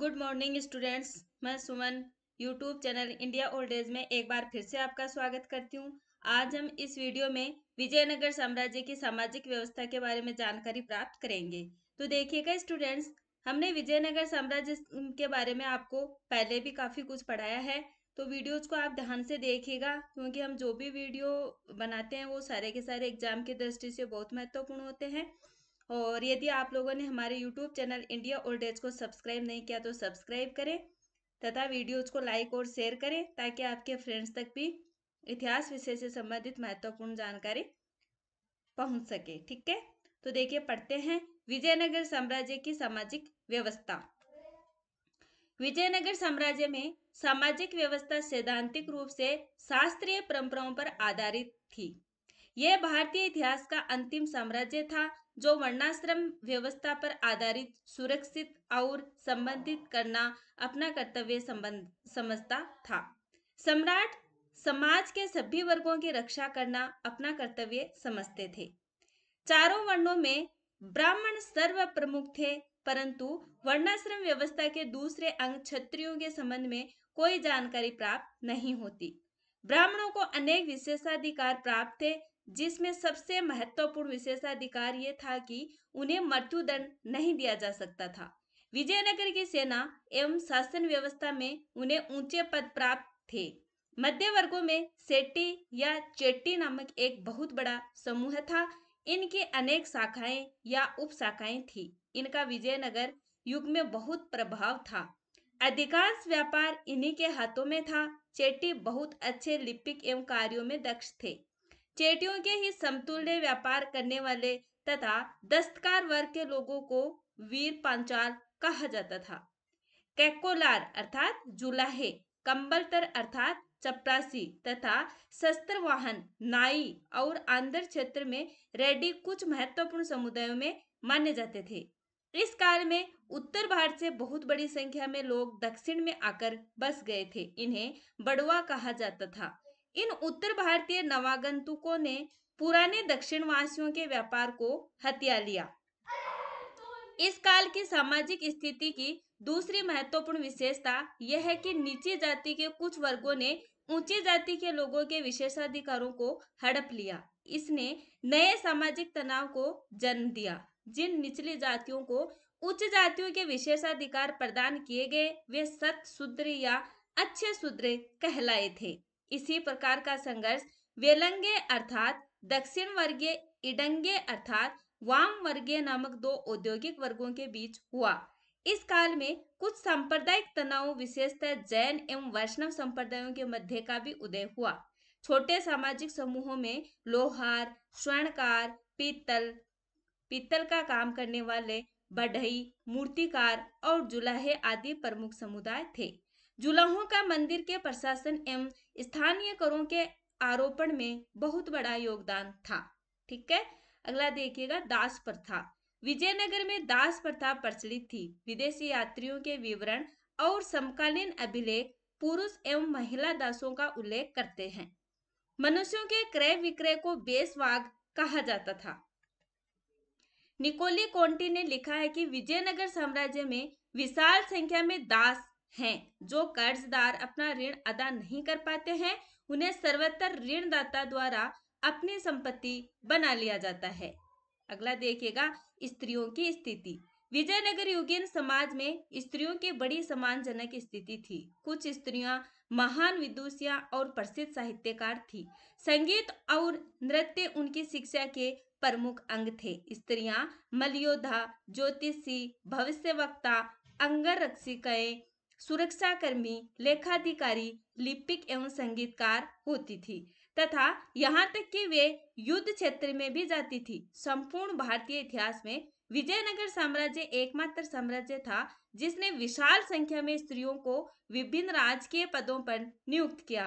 good morning students मैं Suman YouTube channel India old age में एक बार फिर से आपका स्वागत करती हूँ आज हम इस वीडियो में विजयनगर साम्राज्य की सामाजिक व्यवस्था के बारे में जानकारी प्राप्त करेंगे तो देखिएगा स्टूडेंट्स हमने विजयनगर साम्राज्य के बारे में आपको पहले भी काफ़ी कुछ पढ़ाया है तो वीडियोज को आप ध्यान से देखिएगा क्योंकि हम जो भी वीडियो बनाते हैं वो सारे के सारे एग्जाम की दृष्टि से बहुत महत्वपूर्ण होते हैं और यदि आप लोगों ने हमारे YouTube channel India old age को सब्सक्राइब नहीं किया तो सब्सक्राइब करें तथा वीडियोज को लाइक और शेयर करें ताकि आपके फ्रेंड्स तक भी इतिहास विषय से संबंधित महत्वपूर्ण जानकारी पहुंच सके ठीक है तो देखिए पढ़ते हैं विजयनगर साम्राज्य की सामाजिक व्यवस्था विजयनगर साम्राज्य में सामाजिक व्यवस्था सैद्धांतिक रूप से शास्त्रीय परंपराओं पर आधारित थी यह भारतीय इतिहास का अंतिम साम्राज्य था जो वर्णाश्रम व्यवस्था पर आधारित सुरक्षित और संबंधित करना अपना कर्तव्य समझता था सम्राट समाज के सभी वर्गों की रक्षा करना अपना कर्तव्य समझते थे चारों वर्णों में ब्राह्मण सर्व प्रमुख थे परंतु वर्णाश्रम व्यवस्था के दूसरे अंग क्षत्रियों के संबंध में कोई जानकारी प्राप्त नहीं होती ब्राह्मणों को अनेक विशेषाधिकार प्राप्त थे जिसमें सबसे महत्वपूर्ण विशेषाधिकार ये था कि उन्हें मृत्यु दंड नहीं दिया जा सकता था विजयनगर की सेना एवं शासन व्यवस्था में उन्हें ऊंचे पद प्राप्त थे मध्य वर्गो में सेट्टी या चेट्टी नामक एक बहुत बड़ा समूह था इनकी अनेक शाखाएं या उप शाखाएं थी इनका विजयनगर युग में बहुत प्रभाव था अधिकांश व्यापार इन्हीं के हाथों में था चेट्टी बहुत अच्छे लिपिक एवं कार्यों में दक्ष थे चेटियों के ही समतुल्य व्यापार करने वाले तथा दस्तकार वर्ग के लोगों को वीर पांचाल कहा जाता था कैकोलार अर्थात जुलाहे कंबलतर अर्थात चपरासी तथा शस्त्र वाहन नाई और आंध्र क्षेत्र में रेडी कुछ महत्वपूर्ण समुदायों में माने जाते थे इस काल में उत्तर भारत से बहुत बड़ी संख्या में लोग दक्षिण में आकर बस गए थे इन्हें बड़ुआ कहा जाता था इन उत्तर भारतीय नवागंतुकों ने पुराने दक्षिणवासियों के व्यापार को हत्या लिया इस काल की सामाजिक स्थिति की दूसरी महत्वपूर्ण विशेषता यह है कि नीची जाति के कुछ वर्गों ने ऊंची जाति के लोगों के विशेषाधिकारों को हड़प लिया इसने नए सामाजिक तनाव को जन्म दिया जिन निचली जातियों को उच्च जातियों के विशेषाधिकार प्रदान किए गए वे सत शूद्र या अच्छे शूद्र कहलाए थे इसी प्रकार का संघर्ष वेलंगे अर्थात दक्षिण वर्गीय इडंगे अर्थात वाम वर्गीय नामक दो औद्योगिक वर्गों के बीच हुआ इस काल में कुछ सांप्रदायिक तनाव विशेषतः जैन एवं वैष्णव संप्रदायों के मध्य का भी उदय हुआ छोटे सामाजिक समूहों में लोहार स्वर्णकार पीतल पीतल का काम करने वाले बढ़ई मूर्तिकार और जुलाहे आदि प्रमुख समुदाय थे जुलाहों का मंदिर के प्रशासन एवं स्थानीय करों के आरोपण में बहुत बड़ा योगदान था ठीक है अगला देखिएगा दास प्रथा विजयनगर में दास प्रथा प्रचलित थी विदेशी यात्रियों के विवरण और समकालीन अभिलेख पुरुष एवं महिला दासों का उल्लेख करते हैं मनुष्यों के क्रय विक्रय को बेसवाग कहा जाता था निकोली कोंटी ने लिखा है कि विजयनगर साम्राज्य में विशाल संख्या में दास हैं जो कर्जदार अपना ऋण अदा नहीं कर पाते हैं उन्हें सर्वत्र ऋणदाता द्वारा अपनी संपत्ति बना लिया जाता है अगला देखिएगा स्त्रियों की स्थिति विजयनगर युगीन समाज में स्त्रियों की बड़ी सम्मानजनक स्थिति थी कुछ स्त्रियां महान विदुषिया और प्रसिद्ध साहित्यकार थी संगीत और नृत्य उनकी शिक्षा के प्रमुख अंग थे स्त्रियां मलयोधा ज्योतिषी भविष्य वक्ता अंगरक्षिकाएं सुरक्षाकर्मी लेखाधिकारी लिपिक एवं संगीतकार होती थी तथा यहाँ तक कि वे युद्ध क्षेत्र में भी जाती थी संपूर्ण भारतीय इतिहास में विजयनगर साम्राज्य एकमात्र साम्राज्य था जिसने विशाल संख्या में स्त्रियों को विभिन्न राजकीय पदों पर नियुक्त किया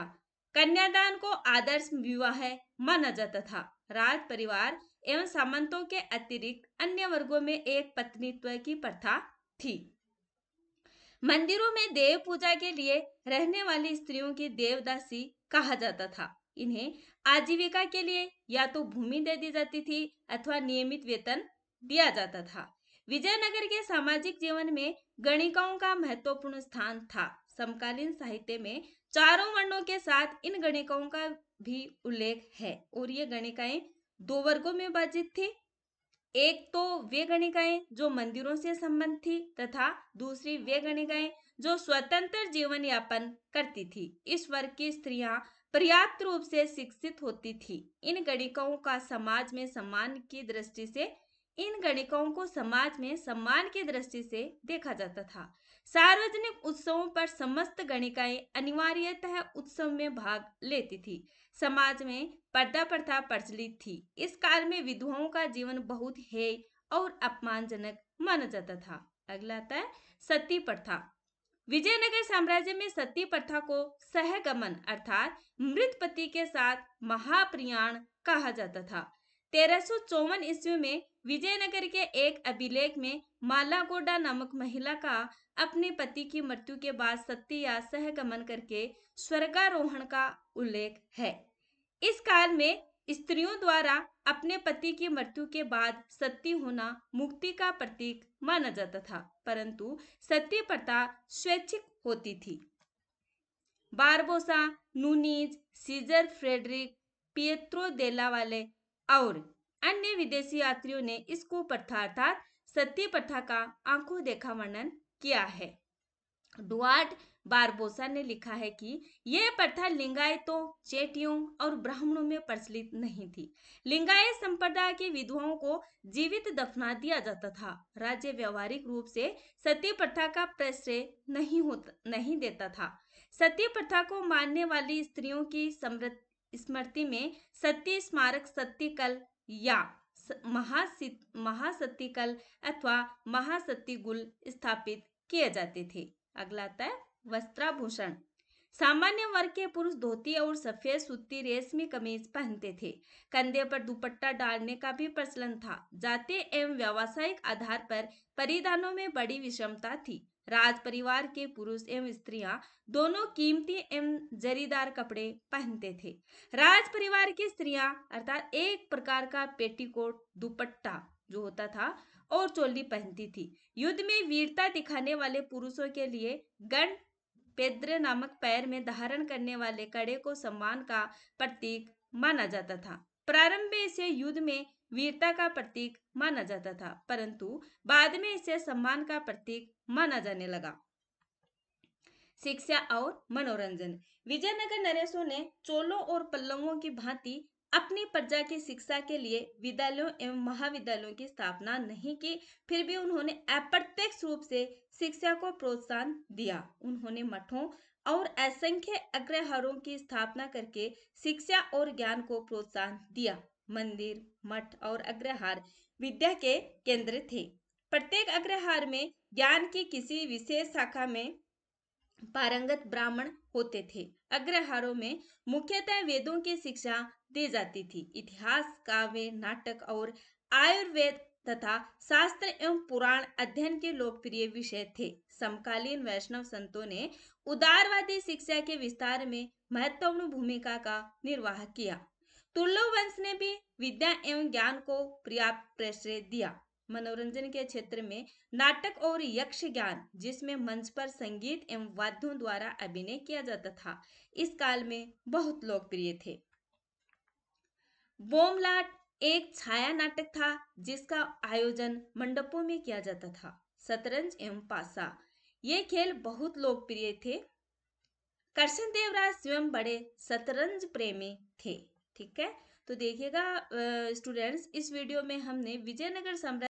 कन्यादान को आदर्श विवाह माना जाता था राज परिवार एवं सामंतों के अतिरिक्त अन्य वर्गों में एक पत्नीत्व की प्रथा थी मंदिरों में देव पूजा के लिए रहने वाली स्त्रियों की देवदासी कहा जाता था इन्हें आजीविका के लिए या तो भूमि दे दी जाती थी अथवा नियमित वेतन दिया जाता था विजयनगर के सामाजिक जीवन में गणिकाओं का महत्वपूर्ण स्थान था समकालीन साहित्य में चारों वर्णों के साथ इन गणिकाओं का भी उल्लेख है और ये गणिकाएं दो वर्गों में विभाजित थी एक तो वे गणिकाएं जो मंदिरों से संबंध थी तथा दूसरी वे गणिकाएं जो स्वतंत्र जीवन यापन करती थी इस वर्ग की स्त्रियां पर्याप्त रूप से शिक्षित होती थी इन गणिकाओं का समाज में सम्मान की दृष्टि से इन गणिकाओं को समाज में सम्मान की दृष्टि से देखा जाता था सार्वजनिक उत्सवों पर समस्त गणिकाएं अनिवार्यतः उत्सव में भाग लेती थी समाज में पर्दा प्रथा प्रचलित थी इस काल में विधवाओं का जीवन बहुत हेय और अपमानजनक माना जाता था अगला था सती प्रथा विजयनगर साम्राज्य में सती प्रथा को सहगमन अर्थात मृत पति के साथ महाप्रियाण कहा जाता था तेरह ईस्वी में विजयनगर के एक अभिलेख में मालागोडा नामक महिला का अपने पति की मृत्यु के बाद सत्य या सहगमन करके स्वर्गारोहण का उल्लेख है इस काल में स्त्रियों द्वारा अपने पति की मृत्यु के बाद सत्य होना मुक्ति का प्रतीक माना जाता था परंतु सत्य प्रथा स्वैच्छिक होती थी Barbosa Nuniz Caesar Frederick Pietro della Valle और अन्य विदेशी यात्रियों ने इसको प्रथा अर्थात सत्य प्रथा का आंखों देखा वर्णन किया है डुआर्ट बारबोसा ने लिखा है कि यह प्रथा लिंगायतों चेटियों और ब्राह्मणों में प्रचलित नहीं थी लिंगायत संप्रदाय के विधवाओं को जीवित दफना दिया जाता था राज्य व्यवहारिक रूप से सत्य प्रथा का प्रश्रय नहीं होता नहीं देता था सत्य प्रथा को मानने वाली स्त्रियों की समृद्ध स्मृति में सत्य स्मारक सत्यकल या महासत्यकल अथवा गुल स्थापित किए जाते थे अगला आता है वस्त्राभूषण सामान्य वर्ग के पुरुष धोती और सफेद सूती रेशमी कमीज पहनते थे कंधे पर दुपट्टा डालने का भी प्रचलन था जातीय एवं व्यावसायिक आधार पर परिधानों में बड़ी विषमता थी राज परिवार के पुरुष एवं स्त्रियां दोनों कीमती एवं जरीदार कपड़े पहनते थे राज परिवार की स्त्रियां अर्थात एक प्रकार का पेटीकोट दुपट्टा जो होता था और चोली पहनती थी युद्ध में वीरता दिखाने वाले पुरुषों के लिए गण पेद्र नामक पैर में धारण करने वाले कड़े को सम्मान का प्रतीक माना जाता था प्रारंभ में इसे युद्ध में वीरता का प्रतीक माना जाता था परंतु बाद में इसे सम्मान का प्रतीक माना जाने लगा शिक्षा और मनोरंजन विजयनगर नरेशों ने चोलों और पल्लवों की भांति अपनी प्रजा की शिक्षा के लिए विद्यालयों एवं महाविद्यालयों की स्थापना नहीं की फिर भी उन्होंने अप्रत्यक्ष रूप से शिक्षा को प्रोत्साहन दिया उन्होंने मठों और असंख्य अग्रहारों की स्थापना करके शिक्षा और ज्ञान को प्रोत्साहन दिया मंदिर मठ और अग्रहार विद्या के केंद्र थे प्रत्येक अग्रहार में ज्ञान की किसी विशेष शाखा में पारंगत ब्राह्मण होते थे अग्रहारों में मुख्यतः वेदों की शिक्षा दी जाती थी इतिहास काव्य नाटक और आयुर्वेद तथा शास्त्र एवं पुराण अध्ययन के लोकप्रिय विषय थे समकालीन वैष्णव संतों ने उदारवादी शिक्षा के विस्तार में महत्वपूर्ण भूमिका का निर्वाह किया वंश ने भी विद्या एवं ज्ञान को पर्याप्त प्रश्रय दिया मनोरंजन के क्षेत्र में नाटक और यक्ष ज्ञान जिसमें मंच पर संगीत एवं वाद्यों द्वारा अभिनय किया जाता था इस काल में बहुत लोकप्रिय थे बोमलाट एक छाया नाटक था जिसका आयोजन मंडपों में किया जाता था शतरंज एवं पासा ये खेल बहुत लोकप्रिय थे कृष्ण देवराज स्वयं बड़े शतरंज प्रेमी थे ठीक है तो देखिएगा स्टूडेंट्स इस वीडियो में हमने विजयनगर साम्राज्य